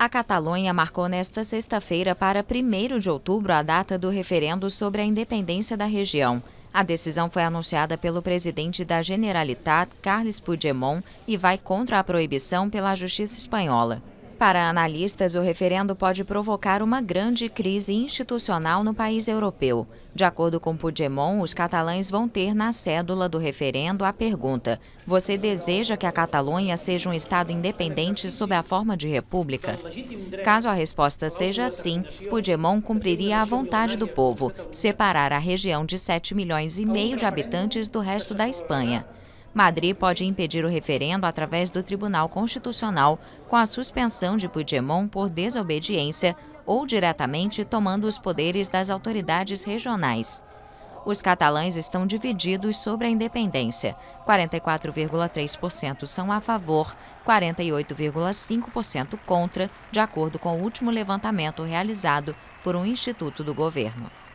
A Catalunha marcou nesta sexta-feira para 1 de outubro a data do referendo sobre a independência da região. A decisão foi anunciada pelo presidente da Generalitat, Carles Puigdemont, e vai contra a proibição pela justiça espanhola. Para analistas, o referendo pode provocar uma grande crise institucional no país europeu. De acordo com Puigdemont, os catalães vão ter na cédula do referendo a pergunta: Você deseja que a Catalunha seja um Estado independente sob a forma de república? Caso a resposta seja sim, Puigdemont cumpriria a vontade do povo, separar a região de 7 milhões e meio de habitantes do resto da Espanha. Madrid pode impedir o referendo através do Tribunal Constitucional, com a suspensão de Puigdemont por desobediência ou diretamente tomando os poderes das autoridades regionais. Os catalães estão divididos sobre a independência. 44,3% são a favor, 48,5% contra, de acordo com o último levantamento realizado por um instituto do governo.